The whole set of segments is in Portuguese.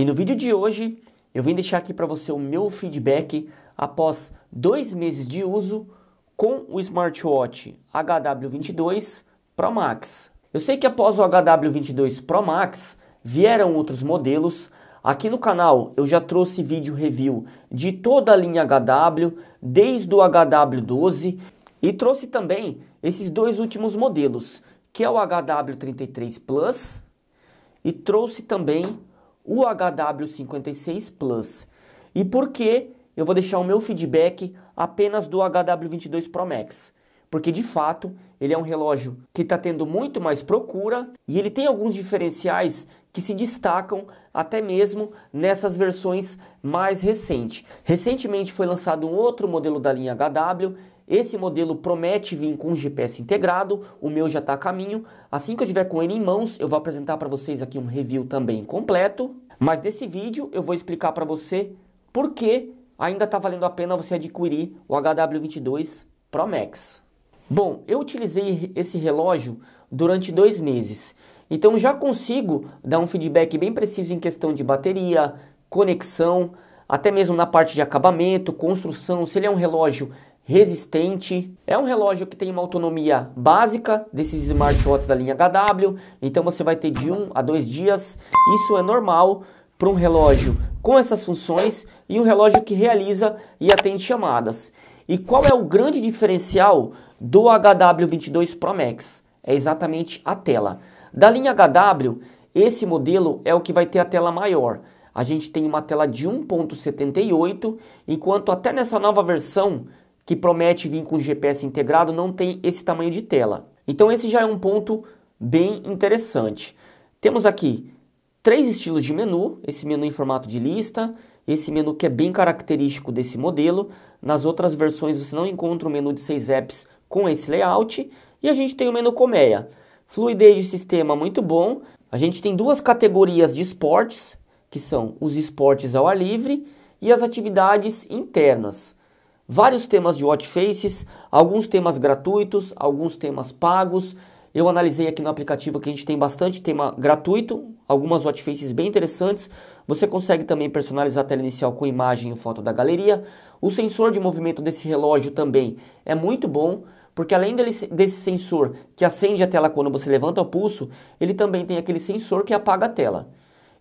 E no vídeo de hoje eu vim deixar aqui para você o meu feedback após dois meses de uso com o smartwatch HW22 Pro Max. Eu sei que após o HW22 Pro Max vieram outros modelos. Aqui no canal eu já trouxe vídeo review de toda a linha HW, desde o HW12 e trouxe também esses dois últimos modelos, que é o HW33 Plus e trouxe também o HW56 Plus. E por que eu vou deixar o meu feedback apenas do HW22 Pro Max? Porque de fato ele é um relógio que está tendo muito mais procura e ele tem alguns diferenciais que se destacam até mesmo nessas versões mais recentes. Recentemente foi lançado um outro modelo da linha HW esse modelo promete vir com GPS integrado, o meu já está a caminho. Assim que eu tiver com ele em mãos, eu vou apresentar para vocês aqui um review também completo. Mas nesse vídeo eu vou explicar para você por que ainda está valendo a pena você adquirir o HW22 Pro Max. Bom, eu utilizei esse relógio durante dois meses, então já consigo dar um feedback bem preciso em questão de bateria, conexão, até mesmo na parte de acabamento, construção, se ele é um relógio resistente. É um relógio que tem uma autonomia básica desses smartwatches da linha HW, então você vai ter de um a dois dias. Isso é normal para um relógio com essas funções e um relógio que realiza e atende chamadas. E qual é o grande diferencial do HW22 Pro Max? É exatamente a tela. Da linha HW, esse modelo é o que vai ter a tela maior a gente tem uma tela de 1.78, enquanto até nessa nova versão que promete vir com GPS integrado, não tem esse tamanho de tela. Então esse já é um ponto bem interessante. Temos aqui três estilos de menu, esse menu em formato de lista, esse menu que é bem característico desse modelo. Nas outras versões você não encontra o menu de 6 apps com esse layout. E a gente tem o menu colmeia. Fluidez de sistema muito bom. A gente tem duas categorias de esportes, que são os esportes ao ar livre e as atividades internas vários temas de watch faces, alguns temas gratuitos, alguns temas pagos. Eu analisei aqui no aplicativo que a gente tem bastante tema gratuito, algumas watch faces bem interessantes. Você consegue também personalizar a tela inicial com imagem e foto da galeria. O sensor de movimento desse relógio também é muito bom, porque além dele, desse sensor que acende a tela quando você levanta o pulso, ele também tem aquele sensor que apaga a tela.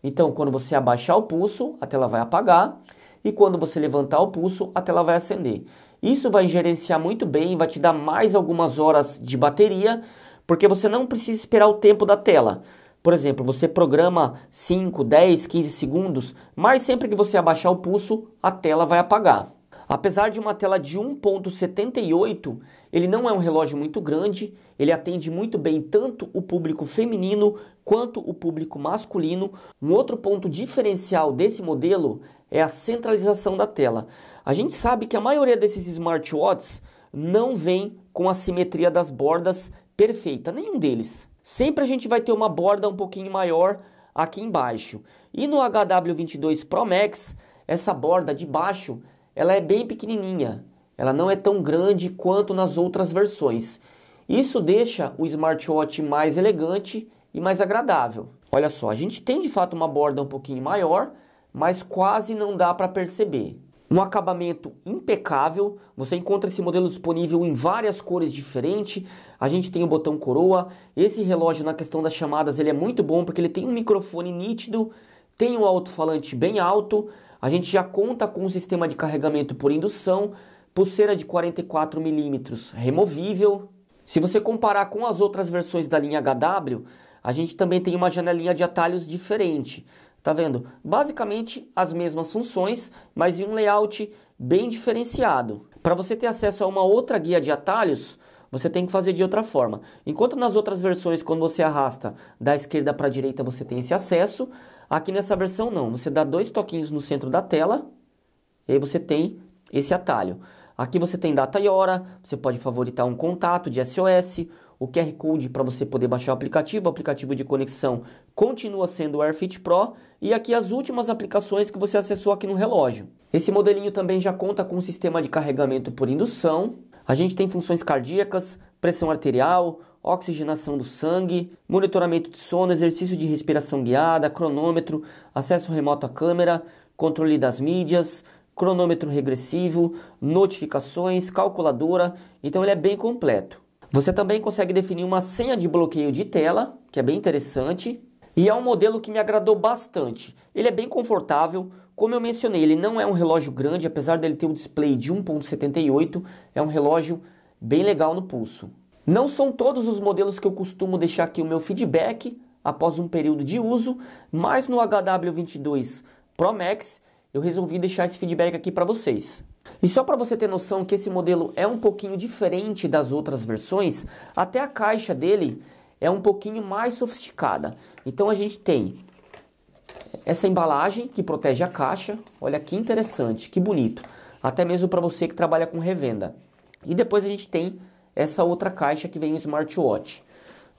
Então, quando você abaixar o pulso, a tela vai apagar e quando você levantar o pulso, a tela vai acender. Isso vai gerenciar muito bem, vai te dar mais algumas horas de bateria, porque você não precisa esperar o tempo da tela. Por exemplo, você programa 5, 10, 15 segundos, mas sempre que você abaixar o pulso, a tela vai apagar. Apesar de uma tela de 1.78, ele não é um relógio muito grande, ele atende muito bem tanto o público feminino quanto o público masculino. Um outro ponto diferencial desse modelo é a centralização da tela. A gente sabe que a maioria desses smartwatches não vem com a simetria das bordas perfeita, nenhum deles. Sempre a gente vai ter uma borda um pouquinho maior aqui embaixo. E no HW22 Pro Max, essa borda de baixo, ela é bem pequenininha. Ela não é tão grande quanto nas outras versões. Isso deixa o smartwatch mais elegante e mais agradável. Olha só, a gente tem de fato uma borda um pouquinho maior, mas quase não dá para perceber. Um acabamento impecável, você encontra esse modelo disponível em várias cores diferentes. A gente tem o botão coroa. Esse relógio na questão das chamadas, ele é muito bom porque ele tem um microfone nítido, tem um alto-falante bem alto. A gente já conta com um sistema de carregamento por indução, pulseira de 44 mm removível. Se você comparar com as outras versões da linha HW, a gente também tem uma janelinha de atalhos diferente. Tá vendo? Basicamente as mesmas funções, mas em um layout bem diferenciado. Para você ter acesso a uma outra guia de atalhos, você tem que fazer de outra forma. Enquanto nas outras versões, quando você arrasta da esquerda para a direita, você tem esse acesso, aqui nessa versão não. Você dá dois toquinhos no centro da tela e aí você tem esse atalho. Aqui você tem data e hora, você pode favoritar um contato de SOS, o QR Code para você poder baixar o aplicativo, o aplicativo de conexão continua sendo o AirFit Pro e aqui as últimas aplicações que você acessou aqui no relógio. Esse modelinho também já conta com um sistema de carregamento por indução, a gente tem funções cardíacas, pressão arterial, oxigenação do sangue, monitoramento de sono, exercício de respiração guiada, cronômetro, acesso remoto à câmera, controle das mídias, cronômetro regressivo, notificações, calculadora, então ele é bem completo. Você também consegue definir uma senha de bloqueio de tela, que é bem interessante. E é um modelo que me agradou bastante. Ele é bem confortável, como eu mencionei, ele não é um relógio grande, apesar dele ter um display de 1.78, é um relógio bem legal no pulso. Não são todos os modelos que eu costumo deixar aqui o meu feedback após um período de uso, mas no HW22 Pro Max eu resolvi deixar esse feedback aqui para vocês. E só para você ter noção que esse modelo é um pouquinho diferente das outras versões, até a caixa dele é um pouquinho mais sofisticada. Então a gente tem essa embalagem que protege a caixa. Olha que interessante, que bonito. Até mesmo para você que trabalha com revenda. E depois a gente tem essa outra caixa que vem o smartwatch.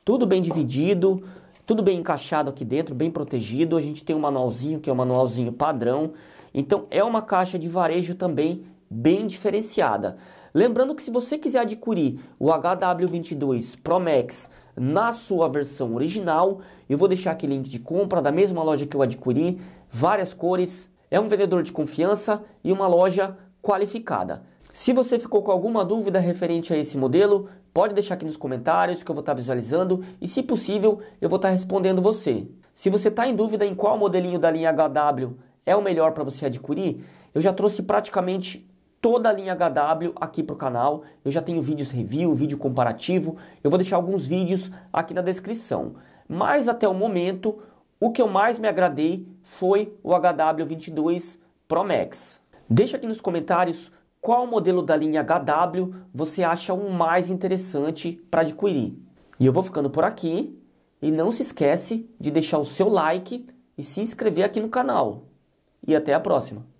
Tudo bem dividido, tudo bem encaixado aqui dentro, bem protegido. A gente tem um manualzinho que é um manualzinho padrão. Então é uma caixa de varejo também bem diferenciada. Lembrando que se você quiser adquirir o HW22 Pro Max na sua versão original, eu vou deixar aqui link de compra da mesma loja que eu adquiri, várias cores, é um vendedor de confiança e uma loja qualificada. Se você ficou com alguma dúvida referente a esse modelo, pode deixar aqui nos comentários que eu vou estar visualizando e, se possível, eu vou estar respondendo você. Se você está em dúvida em qual modelinho da linha HW é o melhor para você adquirir, eu já trouxe praticamente toda a linha HW aqui para o canal. Eu já tenho vídeos review, vídeo comparativo. Eu vou deixar alguns vídeos aqui na descrição. Mas até o momento, o que eu mais me agradei foi o HW22 Pro Max. Deixa aqui nos comentários qual modelo da linha HW você acha o mais interessante para adquirir. E eu vou ficando por aqui. E não se esquece de deixar o seu like e se inscrever aqui no canal. E até a próxima!